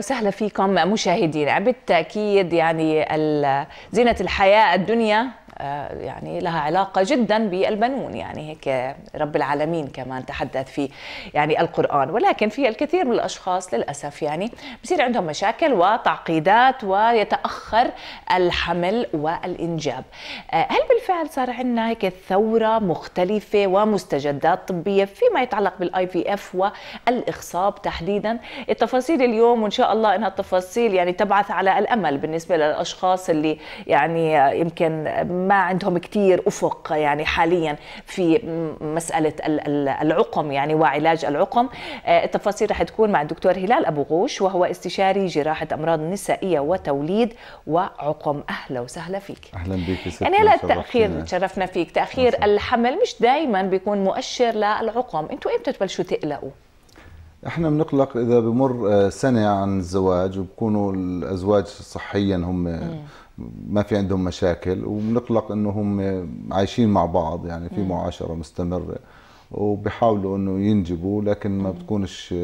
وسهلا فيكم مشاهدينا بالتاكيد يعني زينه الحياه الدنيا آه، يعني لها علاقة جدا بالبنون يعني هيك رب العالمين كمان تحدث في يعني القرآن ولكن في الكثير من الأشخاص للأسف يعني بصير عندهم مشاكل وتعقيدات ويتأخر الحمل والإنجاب آه، هل بالفعل صار عندنا هيك ثورة مختلفة ومستجدات طبية فيما يتعلق بالاي في اف والإخصاب تحديدا التفاصيل اليوم وإن شاء الله إنها التفاصيل يعني تبعث على الأمل بالنسبة للأشخاص اللي يعني يمكن ما عندهم كتير أفق يعني حاليا في مسألة العقم يعني وعلاج العقم آه، التفاصيل رح تكون مع الدكتور هلال أبو غوش وهو استشاري جراحة أمراض نسائية وتوليد وعقم أهلا وسهلا فيك أهلا بك يعني هلا التأخير تشرفنا فيك تأخير مصر. الحمل مش دايما بيكون مؤشر للعقم أنتوا إمتى تبلشوا تقلقوا؟ احنا بنقلق اذا بمر آه، سنه عن الزواج وبكونوا الازواج صحيا هم مم. ما في عندهم مشاكل وبنطلق انه هم عايشين مع بعض يعني في معاشره مستمره وبيحاولوا انه ينجبوا لكن ما بتكونش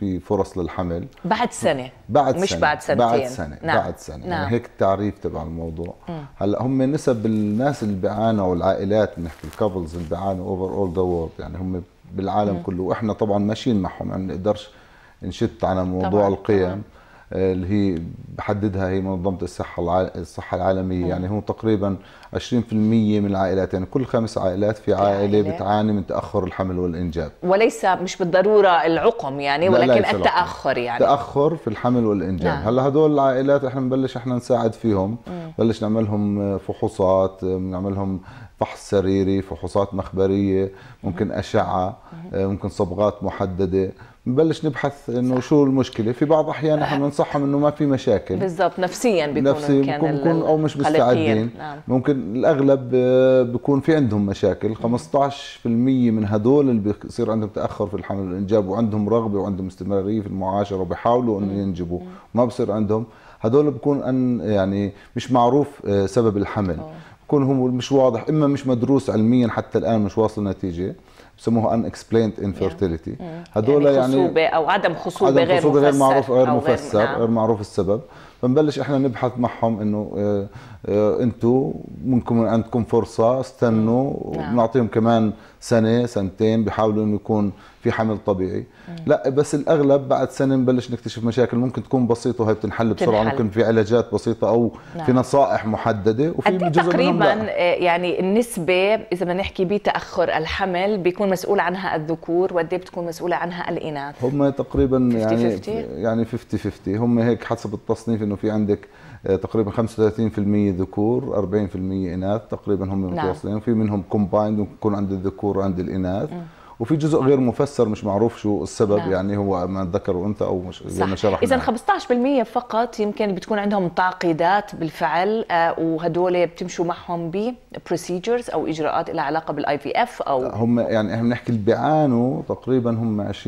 في فرص للحمل بعد سنه بعد مش سنة. بعد سنتين بعد سنه نعم. بعد سنه يعني نعم. يعني هيك التعريف تبع الموضوع هلا هم نسب الناس اللي بيعانوا والعائلات بنحكي الكابلز اللي بيعانوا اوفر اول ذا وورلد يعني هم بالعالم مم. كله واحنا طبعا ماشيين معهم يعني ما بنقدرش نشت على موضوع طبعاً. القيم طبعاً. اللي هي بحددها هي منظمه الصحه الصحه العالميه مم. نعم. يعني هو تقريبا 20% من العائلات يعني كل خمس عائلات في عائله بتعاني من تاخر الحمل والانجاب وليس مش بالضروره العقم يعني ولكن التاخر يعني تاخر في الحمل والانجاب نعم. هلا هدول العائلات احنا بنبلش احنا نساعد فيهم بنبلش نعمل لهم فحوصات بنعمل لهم فحص سريري فحوصات مخبريه ممكن اشعه ممكن صبغات محدده نبلش نبحث انه شو المشكله في بعض الاحيان احنا بننصحهم انه ما في مشاكل بالضبط نفسيا بيكونوا نفسي ممكن بكون او مش مستعدين نعم. ممكن الاغلب آه، بيكون في عندهم مشاكل 15% من هدول اللي بيصير عندهم تاخر في الحمل والانجاب وعندهم رغبه وعندهم استمراريه في المعاشره وبيحاولوا انه ينجبوا ما بصير عندهم هدول بكون أن يعني مش معروف آه، سبب الحمل بكون هو مش واضح اما مش مدروس علميا حتى الان مش واصل نتيجه بسموها ان اكسبليند انفيرتيليتي هدول يعني, يعني خصوبه يعني او عدم خصوبه عدم غير خصوبة غير معروف غير مفسر نعم. غير, نعم. معروف السبب فنبلش احنا نبحث معهم انه آه، آه، انتم منكم عندكم فرصه استنوا نعم. ونعطيهم كمان سنه سنتين بحاولوا انه يكون في حمل طبيعي مم. لا بس الاغلب بعد سنه بنبلش نكتشف مشاكل ممكن تكون بسيطه وهي بتنحل بسرعه تنحل. ممكن في علاجات بسيطه او نعم. في نصائح محدده وفي إيه جزء تقريبا آه، يعني النسبه اذا بدنا نحكي بتاخر الحمل بيكون مسؤول عنها الذكور وقد إيه بتكون مسؤوله عنها الاناث هم تقريبا 50 يعني 50 يعني 50 50 هم هيك حسب التصنيف انه في عندك تقريبا 35% ذكور 40% اناث تقريبا هم متواصلين نعم. في منهم كومبايند يكون عند الذكور وعند الاناث مم. وفي جزء غير نعم. مفسر مش معروف شو السبب نعم. يعني هو ما ذكر وانثى او مش صح اذا 15% فقط يمكن بتكون عندهم تعقيدات بالفعل آه، وهدول بتمشوا معهم ببروسيجرز او اجراءات لها علاقه بالاي في اف او هم يعني احنا بنحكي اللي بيعانوا تقريبا هم 20%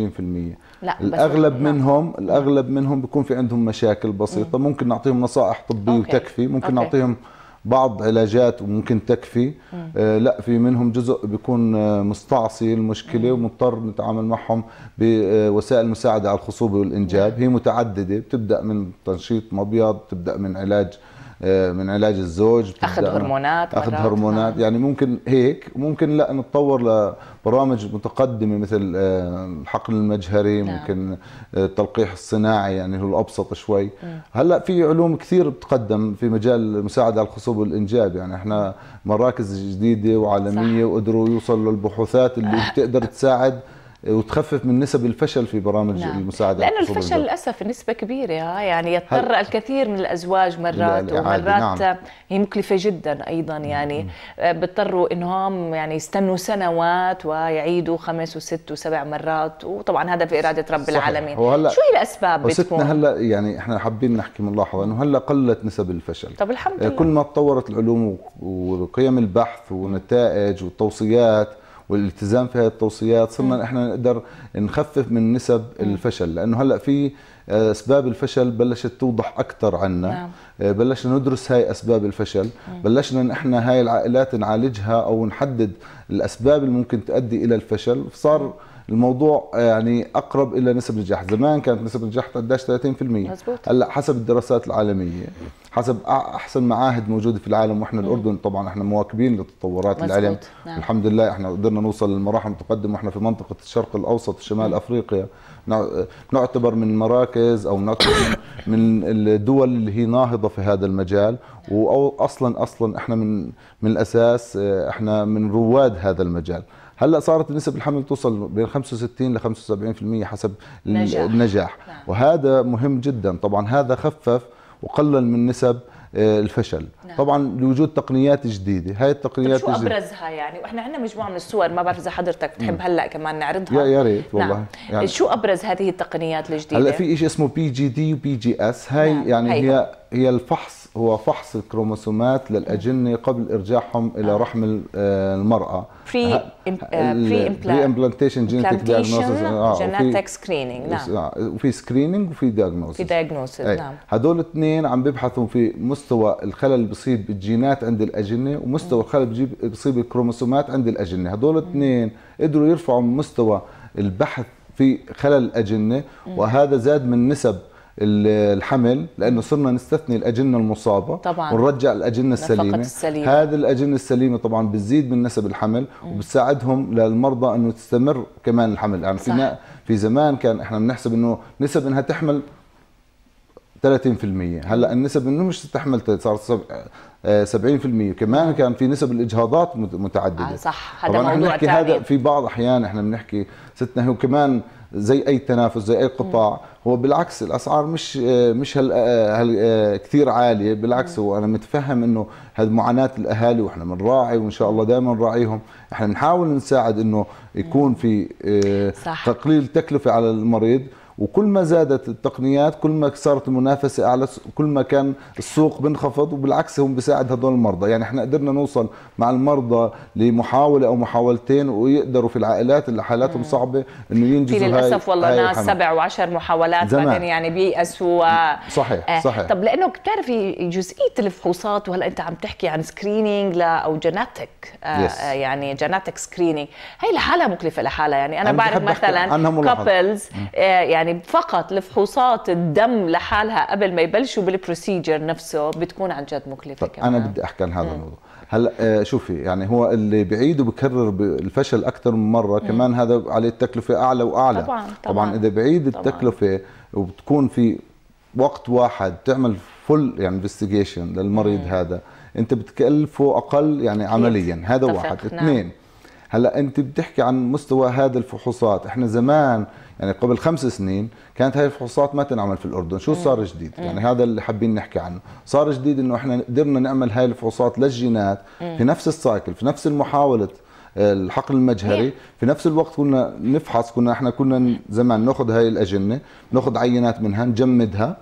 لا الاغلب بس نعم. منهم الاغلب منهم بيكون في عندهم مشاكل بسيطه مم. ممكن نعطيهم نصائح طبيه وتكفي ممكن أوكي. نعطيهم بعض علاجات وممكن تكفي آه لا في منهم جزء بيكون آه، مستعصي المشكله ومضطر نتعامل معهم بوسائل آه، مساعدة على الخصوبه والانجاب هي متعدده بتبدا من تنشيط مبيض بتبدا من علاج آه، من علاج الزوج اخذ هرمونات اخذ هرمونات نعم. يعني ممكن هيك وممكن لا نتطور لبرامج متقدمه مثل آه، الحقن المجهري نعم. ممكن آه، التلقيح الصناعي يعني هو الابسط شوي م. هلا في علوم كثير بتقدم في مجال المساعده على الخصوب والانجاب يعني احنا مراكز جديده وعالميه وقدروا يوصلوا للبحوثات اللي بتقدر تساعد وتخفف من نسب الفشل في برامج نعم. المساعده لانه الفشل للاسف نسبه كبيره آه، يعني يضطر هل... الكثير من الازواج مرات ومرات نعم. هي مكلفه جدا ايضا يعني آه، بيضطروا انهم يعني يستنوا سنوات ويعيدوا خمس وست وسبع مرات وطبعا هذا في اراده رب صحيح. العالمين وهلا شو هي الاسباب بتكون هلا يعني احنا حابين نحكي ملاحظه انه هلا قلت نسب الفشل طب الحمد آه، لله كل ما تطورت العلوم وقيم البحث ونتائج والتوصيات والالتزام في هذه التوصيات صرنا احنا نقدر نخفف من نسب الفشل لانه هلا في آه، اسباب الفشل بلشت توضح اكثر عنا نعم. آه، بلشنا ندرس هاي اسباب الفشل م. بلشنا نحن هاي العائلات نعالجها او نحدد الاسباب اللي ممكن تؤدي الى الفشل صار الموضوع آه، يعني اقرب الى نسب نجاح زمان كانت نسب نجاح قداش 30% مزبوط. هلا حسب الدراسات العالميه حسب احسن معاهد موجوده في العالم واحنا الاردن طبعا احنا مواكبين لتطورات العلم نعم. الحمد لله احنا قدرنا نوصل للمراحل المتقدمه واحنا في منطقه الشرق الاوسط شمال افريقيا نعتبر من مراكز او نعتبر من الدول اللي هي ناهضه في هذا المجال نعم. واصلا اصلا احنا من من الاساس آه، احنا من رواد هذا المجال هلا صارت نسب الحمل توصل بين 65 ل 75% حسب نجاح. النجاح نعم. وهذا مهم جدا طبعا هذا خفف وقلل من نسب آه، الفشل نعم. طبعا لوجود تقنيات جديده هاي التقنيات طيب، شو الجديدة. ابرزها يعني واحنا عندنا مجموعه من الصور ما بعرف اذا حضرتك بتحب هلا كمان نعرضها يا ريت نعم. والله نعم. يعني شو ابرز هذه التقنيات الجديده هلا في شيء اسمه بي جي دي وبي جي اس هاي نعم. يعني هي هي الفحص هو فحص الكروموسومات للأجنة قبل إرجاعهم إلى آه. رحم آه، المرأة بري امبلانتيشن جينيتك دايجنوستس جينيتك سكرينينج نعم آه، وفي سكريننج وفي دايجنوستس في دايجنوستس نعم هدول الاثنين عم بيبحثوا في مستوى الخلل اللي بصيب بالجينات عند الأجنة ومستوى الخلل اللي بصيب الكروموسومات عند الأجنة هدول الاثنين قدروا يرفعوا مستوى البحث في خلل الأجنة وهذا زاد من نسب الحمل لانه صرنا نستثني الاجنه المصابه طبعا ونرجع الاجنه السليمه. السليمه هذه الاجنه السليمه طبعا بتزيد من نسب الحمل وبتساعدهم للمرضى انه تستمر كمان الحمل يعني صح. في في زمان كان احنا بنحسب انه نسب انها تحمل 30% هلا النسب انه مش تحمل صارت 70% آه، كمان كان في نسب الاجهاضات متعدده آه، صح هذا موضوع نحكي هذا في بعض احيان احنا بنحكي ستنا هو كمان زي اي تنافس زي اي قطاع هو بالعكس الاسعار مش آه، مش هل هل آه، آه، كثير عاليه بالعكس هو انا متفهم انه هذه معاناه الاهالي واحنا بنراعي وان شاء الله دائما نراعيهم احنا بنحاول نساعد انه يكون في تقليل تكلفه على المريض وكل ما زادت التقنيات كل ما صارت المنافسه اعلى كل ما كان السوق بنخفض وبالعكس هم بيساعد هدول المرضى يعني احنا قدرنا نوصل مع المرضى لمحاوله او محاولتين ويقدروا في العائلات اللي حالاتهم صعبه انه ينجزوا في للاسف والله ناس سبع وعشر محاولات زمان. بعدين يعني بيأسوا و... صحيح آه، صحيح طب لانه بتعرفي جزئيه الفحوصات وهلا انت عم تحكي عن سكرينينج لا او جيناتيك آه، آه، يعني جيناتيك سكرينينج هي لحالها مكلفه لحالها يعني انا, أنا بعرف مثلا كابلز يعني يعني فقط الفحوصات الدم لحالها قبل ما يبلشوا بالبروسيجر نفسه بتكون عن جد مكلفه طيب كمان. انا بدي احكي عن هذا الموضوع هلا آه، شوفي يعني هو اللي بعيد وبكرر الفشل اكثر من مره مم. كمان هذا عليه التكلفه اعلى واعلى طبعا طبعا, طبعا اذا بعيد طبعاً. التكلفه وبتكون في وقت واحد تعمل فل يعني انفستيجيشن للمريض مم. هذا انت بتكلفه اقل يعني عمليا هذا واحد نعم. اثنين هلا انت بتحكي عن مستوى هذه الفحوصات احنا زمان يعني قبل خمس سنين كانت هاي الفحوصات ما تنعمل في الاردن شو صار جديد يعني هذا اللي حابين نحكي عنه صار جديد انه احنا قدرنا نعمل هاي الفحوصات للجينات في نفس السايكل في نفس المحاوله آه، الحقل المجهري في نفس الوقت كنا نفحص كنا احنا كنا زمان ناخذ هاي الاجنه ناخذ عينات منها نجمدها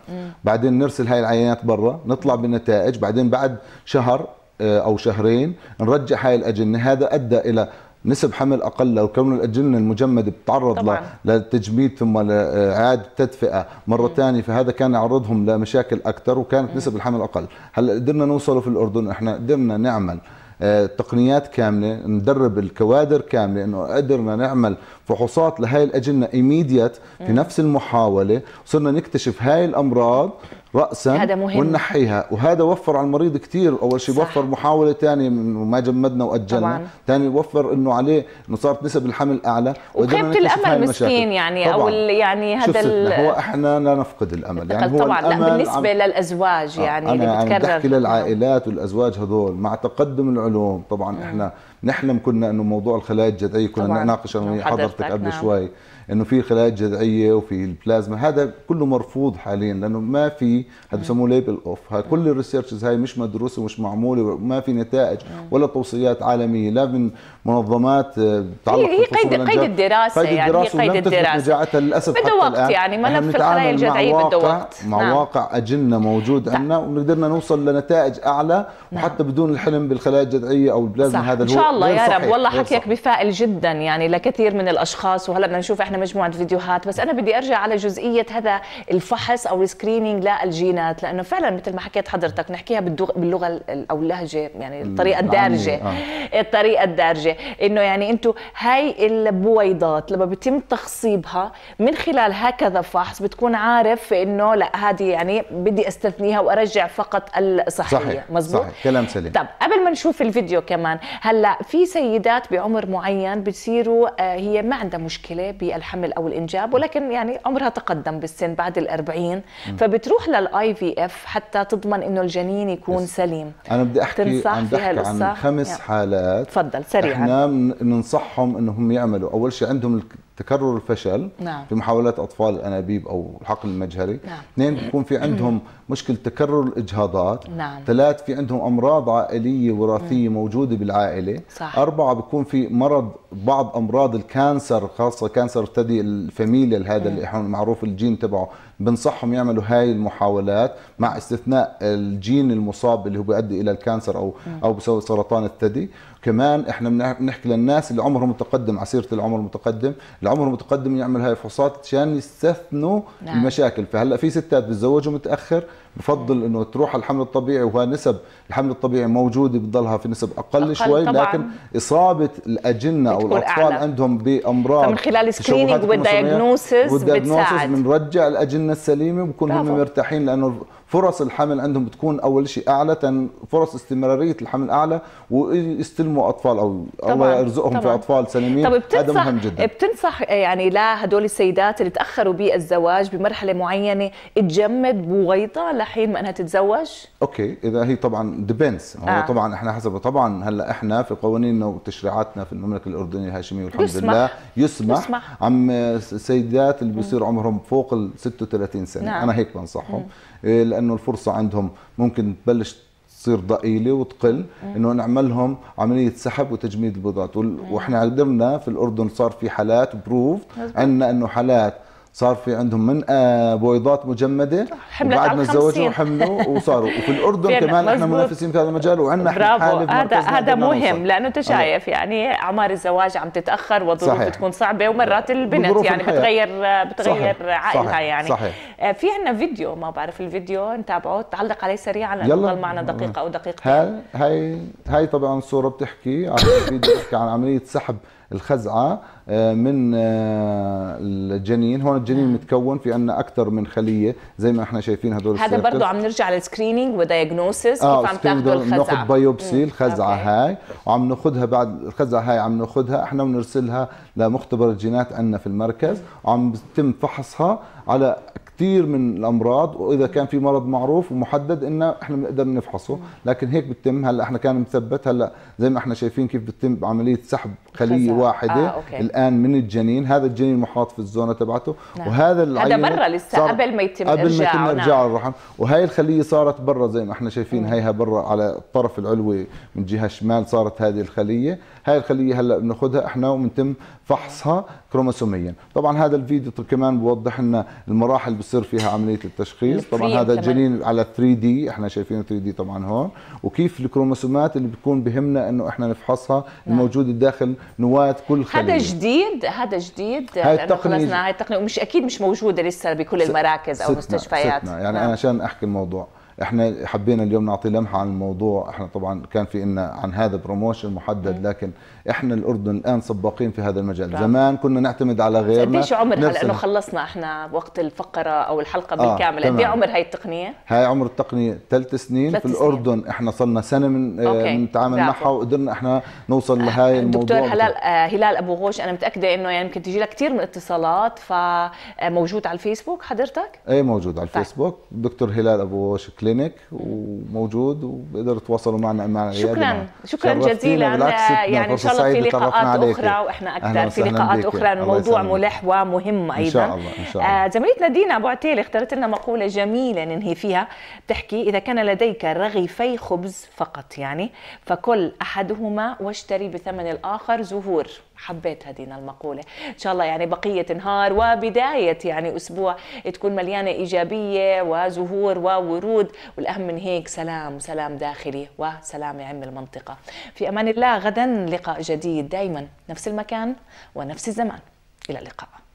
بعدين نرسل هاي العينات برا نطلع بنتائج بعدين بعد شهر آه، او شهرين نرجع هاي الاجنه هذا ادى الى نسب حمل اقل لو كون الاجنه المجمد بتعرض طبعاً. للتجميد ثم لاعاده تدفئه مره ثانيه فهذا كان يعرضهم لمشاكل اكثر وكانت مم. نسب الحمل اقل هلا قدرنا نوصله في الاردن احنا قدرنا نعمل آه، تقنيات كامله ندرب الكوادر كامله انه قدرنا نعمل فحوصات لهي الاجنه ايميديت في نفس المحاوله صرنا نكتشف هاي الامراض راسا هذا مهم. وهذا وفر على المريض كثير اول شيء وفر محاوله ثانيه ما جمدنا واجلنا ثاني وفر انه عليه انه صارت نسب الحمل اعلى وخيبه الامل مسكين يعني طبعاً. او يعني هذا ال... هو احنا لا نفقد الامل يعني هو طبعا الأمل لا بالنسبه آه، يعني عم... للازواج يعني اللي بتكرر عم بحكي للعائلات والازواج هذول مع تقدم العلوم طبعا احنا نحلم كنا انه موضوع الخلايا الجذعيه كنا نناقش انا ويا حضرتك قبل نعم. شوي انه في خلايا جذعيه وفي البلازما هذا كله مرفوض حاليا لانه ما في هذا بسموه ليبل اوف كل الريسيرشز هاي مش مدروسه ومش معموله وما في نتائج ولا توصيات عالميه لا من منظمات بتعلق آه، هي قيد قيد الدراسه قيد الدراسه يعني هي قيد الدراسه نجاعتها للاسف بده وقت الآن. يعني ملف الخلايا الجذعيه بده وقت مع نعم. واقع اجلنا موجود عندنا نعم. وقدرنا نوصل لنتائج اعلى نعم. وحتى نعم. بدون الحلم بالخلايا الجذعيه او البلازما هذا ان شاء الله يا رب والله حكيك بفائل جدا يعني لكثير من الاشخاص وهلا بدنا نشوف احنا مجموعه فيديوهات بس انا بدي ارجع على جزئيه هذا الفحص او السكرينينج للجينات لانه فعلا مثل ما حكيت حضرتك نحكيها باللغه او اللهجه يعني الطريقه الدارجه آه. الطريقه الدارجه انه يعني انتم هاي البويضات لما بيتم تخصيبها من خلال هكذا فحص بتكون عارف انه لا هذه يعني بدي استثنيها وارجع فقط الصحيه صحيح. مزبوط صحيح. كلام سليم طب قبل ما نشوف الفيديو كمان هلا في سيدات بعمر معين بتصيروا آه، هي ما عندها مشكله بال الحمل او الانجاب ولكن يعني عمرها تقدم بالسن بعد الأربعين فبتروح للاي في اف حتى تضمن انه الجنين يكون بس. سليم انا بدي احكي عن عن خمس يعني. حالات تفضل سريعا احنا بننصحهم انهم يعملوا اول شيء عندهم تكرر الفشل نعم. في محاولات اطفال الانابيب او الحقل المجهري نعم. اثنين بيكون في عندهم مشكله تكرر الاجهاضات نعم. ثلاث في عندهم امراض عائليه وراثيه موجوده بالعائله صح. اربعه بيكون في مرض بعض امراض الكانسر خاصه كانسر ثدي الفاميليا هذا اللي معروف الجين تبعه بنصحهم يعملوا هاي المحاولات مع استثناء الجين المصاب اللي هو بيؤدي الى الكانسر او م. او بسبب سرطان الثدي كمان احنا بنحكي للناس اللي عمرهم متقدم عسيره العمر المتقدم العمر المتقدم يعمل هاي الفحوصات عشان يستثنوا نعم. المشاكل فهلا في ستات بتزوجوا متاخر بفضل انه تروح على الحمل الطبيعي وهي نسب الحمل الطبيعي موجوده بتضلها في نسب اقل, أقل شوي لكن اصابه الاجنه او الاطفال أعلى. عندهم بامراض من خلال سكريننج والدياجنوسيس بتساعد بنرجع الاجنه السليمه وبكون هم مرتاحين لانه فرص الحمل عندهم بتكون اول شيء اعلى فرص استمراريه الحمل اعلى ويستلموا اطفال او طبعاً. الله يرزقهم طبعاً. في اطفال سليمين هذا مهم جدا بتنصح يعني لهدول السيدات اللي تاخروا بالزواج بمرحله معينه تجمد بويضه لحين ما انها تتزوج اوكي اذا هي طبعا ديبينس هو آه. طبعا احنا حسب طبعا هلا احنا في قوانيننا وتشريعاتنا في المملكه الاردنيه الهاشميه والحمد يسمح. لله يسمح, يسمح عم السيدات اللي م. عمرهم فوق ال 36 سنه نعم. انا هيك بنصحهم م. إيه، لانه الفرصه عندهم ممكن تبلش تصير ضئيله وتقل انه نعملهم عمليه سحب وتجميد البضاعات واحنا قدرنا في الاردن صار في حالات بروف عندنا انه حالات صار في عندهم من آه، بويضات مجمده حملت وبعد ما تزوجوا حملوا وصاروا وفي الاردن كمان احنا منافسين في هذا المجال وعندنا برافو هذا هذا مهم لانه انت شايف يعني اعمار الزواج عم تتاخر وظروف بتكون صعبه ومرات البنت يعني الحياة. بتغير بتغير صحيح. عائلها صحيح. يعني صحيح. آه، في عندنا فيديو ما بعرف الفيديو نتابعه تعلق عليه سريعا لانه معنا دقيقه او دقيقتين هاي هاي هاي طبعا الصوره بتحكي عن الفيديو بتحكي عن عمليه سحب الخزعه آه، من آه، الجنين هون الجنين نعم. متكون في عندنا اكثر من خليه زي ما احنا شايفين هدول هذا برضه عم نرجع للسكرينينج ودايجنوسيس آه كيف عم تاخذوا الخزعه ناخذ بايوبسي الخزعه أوكي. هاي وعم ناخذها بعد الخزعه هاي عم ناخذها احنا بنرسلها لمختبر الجينات عندنا في المركز وعم بتم فحصها على كثير من الامراض واذا كان في مرض معروف ومحدد انه احنا بنقدر نفحصه لكن هيك بتتم هلا احنا كان مثبت هلا زي ما احنا شايفين كيف بتتم عمليه سحب خليه واحده آه، أوكي. الان من الجنين هذا الجنين محاط في الزونه تبعته نعم. وهذا العينه هذا برا لسه قبل ما يتم قبل ما يتم ارجاع نعم. الرحم وهي الخليه صارت برا زي ما احنا شايفين هيها برا على الطرف العلوي من جهه شمال صارت هذه الخليه هاي الخليه هلا بناخذها احنا وبنتم فحصها كروموسوميا طبعا هذا الفيديو كمان بوضح لنا المراحل اللي بصير فيها عمليه التشخيص طبعا هذا الجنين على 3 دي احنا شايفينه 3 دي طبعا هون وكيف الكروموسومات اللي بتكون بهمنا انه احنا نفحصها نعم. الموجوده داخل نواه كل خلية هذا جديد هذا جديد هاي التقنيه هاي التقنيه ومش اكيد مش موجوده لسه بكل المراكز او ستنا المستشفيات ستنا يعني نعم. انا عشان احكي الموضوع نعم. احنا حبينا اليوم نعطي لمحه عن الموضوع احنا طبعا كان في إن عن هذا بروموشن محدد لكن احنا الاردن الان سباقين في هذا المجال رب. زمان كنا نعتمد على غيرنا قديش عمر هلا لانه خلصنا احنا وقت الفقره او الحلقه آه، بالكامل قد إيه عمر هاي التقنيه هاي عمر التقنيه ثلاث سنين في الاردن سنين. احنا صلنا سنه من آه، نتعامل معها وقدرنا احنا نوصل لهاي الموضوع دكتور هلال آه هلال ابو غوش انا متاكده انه يعني يمكن تجي لك كثير من اتصالات فموجود على الفيسبوك حضرتك اي موجود على طيب. الفيسبوك دكتور هلال ابو غوش كلينك وموجود وبقدروا يتواصلوا معنا مع شكرا شكرا جزيلا يعني ان شاء الله في لقاءات اخرى واحنا اكثر في لقاءات اخرى الموضوع ملح ومهم ايضا ان شاء الله ان شاء آه، الله آه زميلتنا دينا ابو عتيل اختارت لنا مقوله جميله ننهي فيها بتحكي اذا كان لديك رغيفي خبز فقط يعني فكل احدهما واشتري بثمن الاخر زهور حبيت هذه المقولة إن شاء الله يعني بقية نهار وبداية يعني أسبوع تكون مليانة إيجابية وزهور وورود والأهم من هيك سلام سلام داخلي وسلام يعم المنطقة في أمان الله غدا لقاء جديد دايما نفس المكان ونفس الزمان إلى اللقاء